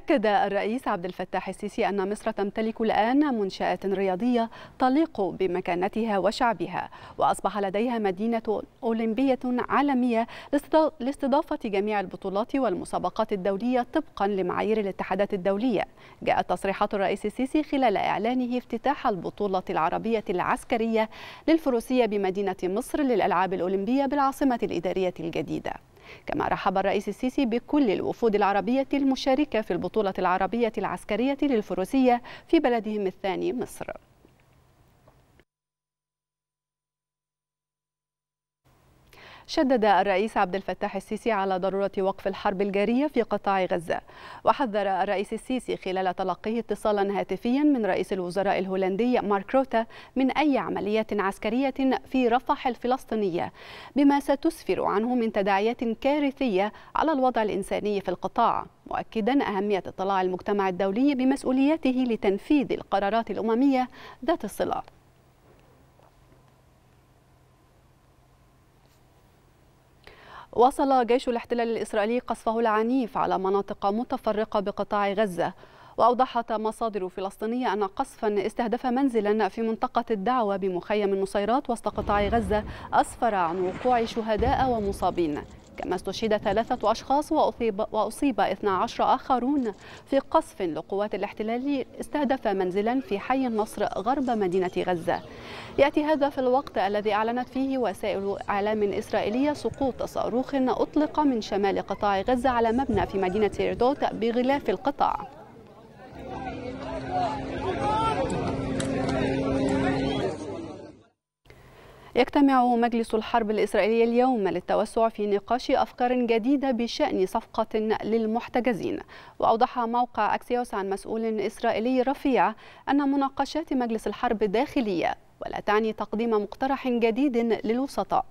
أكد الرئيس عبد الفتاح السيسي أن مصر تمتلك الآن منشآت رياضية تليق بمكانتها وشعبها وأصبح لديها مدينة أولمبية عالمية لاستضافة جميع البطولات والمسابقات الدولية طبقا لمعايير الاتحادات الدولية جاءت تصريحات الرئيس السيسي خلال إعلانه افتتاح البطولة العربية العسكرية للفروسية بمدينة مصر للألعاب الأولمبية بالعاصمة الإدارية الجديدة كما رحب الرئيس السيسي بكل الوفود العربية المشاركة في البطولة العربية العسكرية للفروسية في بلدهم الثاني مصر شدد الرئيس عبد الفتاح السيسي على ضرورة وقف الحرب الجارية في قطاع غزة وحذر الرئيس السيسي خلال تلقيه اتصالا هاتفيا من رئيس الوزراء الهولندي مارك روتا من أي عملية عسكرية في رفح الفلسطينية بما ستسفر عنه من تداعيات كارثية على الوضع الإنساني في القطاع مؤكدا أهمية اطلاع المجتمع الدولي بمسؤوليته لتنفيذ القرارات الأممية ذات الصلة واصل جيش الاحتلال الإسرائيلي قصفه العنيف على مناطق متفرقة بقطاع غزة وأوضحت مصادر فلسطينية أن قصفا استهدف منزلا في منطقة الدعوة بمخيم النصيرات وسط قطاع غزة أسفر عن وقوع شهداء ومصابين كما استشهد ثلاثة أشخاص وأصيب, وأصيب 12 آخرون في قصف لقوات الاحتلال استهدف منزلا في حي النصر غرب مدينة غزة يأتي هذا في الوقت الذي أعلنت فيه وسائل إعلام إسرائيلية سقوط صاروخ أطلق من شمال قطاع غزة على مبنى في مدينة ريدوت بغلاف القطاع يجتمع مجلس الحرب الإسرائيلي اليوم للتوسع في نقاش أفكار جديدة بشأن صفقة للمحتجزين وأوضح موقع أكسيوس عن مسؤول إسرائيلي رفيع أن مناقشات مجلس الحرب داخلية ولا تعني تقديم مقترح جديد للوسطاء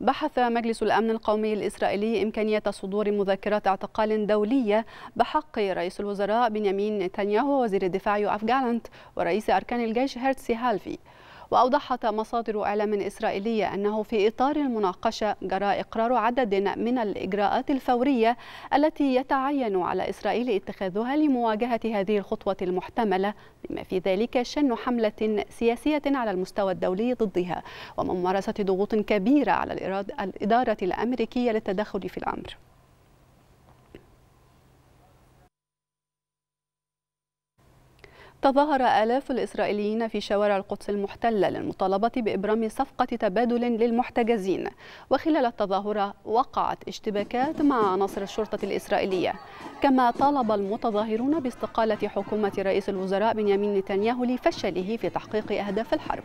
بحث مجلس الأمن القومي الإسرائيلي إمكانية صدور مذكرة اعتقال دولية بحق رئيس الوزراء بنيامين نتنياهو وزير الدفاع يوآف جالانت ورئيس أركان الجيش هيرتسي هالفي وأوضحت مصادر إعلام إسرائيلية أنه في إطار المناقشة جرى إقرار عدد من الإجراءات الفورية التي يتعين على إسرائيل اتخاذها لمواجهة هذه الخطوة المحتملة بما في ذلك شن حملة سياسية على المستوى الدولي ضدها وممارسة ضغوط كبيرة على الإدارة الأمريكية للتدخل في الأمر تظاهر آلاف الإسرائيليين في شوارع القدس المحتلة للمطالبة بإبرام صفقة تبادل للمحتجزين وخلال التظاهرة وقعت اشتباكات مع عناصر الشرطة الإسرائيلية كما طالب المتظاهرون باستقالة حكومة رئيس الوزراء بنيامين نتنياهو لفشله في تحقيق أهداف الحرب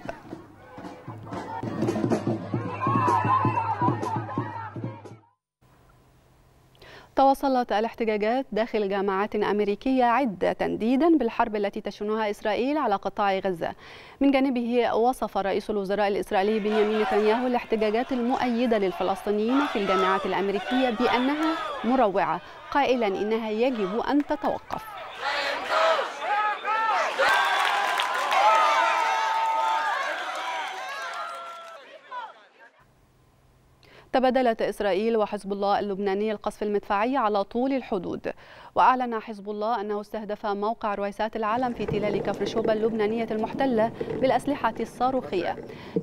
تواصلت الاحتجاجات داخل جامعات أمريكية عدة تنديدا بالحرب التي تشنها إسرائيل على قطاع غزة من جانبه وصف رئيس الوزراء الإسرائيلي بنيامين نتنياهو الاحتجاجات المؤيدة للفلسطينيين في الجامعات الأمريكية بأنها مروعة قائلا إنها يجب أن تتوقف تبادلت إسرائيل وحزب الله اللبناني القصف المدفعي على طول الحدود وأعلن حزب الله أنه استهدف موقع رويسات العالم في تلال كفر شوبا اللبنانية المحتلة بالأسلحة الصاروخية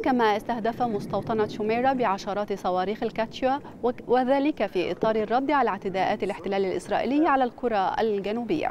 كما استهدف مستوطنة شوميرا بعشرات صواريخ الكاتشوا وذلك في إطار الرد على اعتداءات الاحتلال الإسرائيلي على الكرة الجنوبية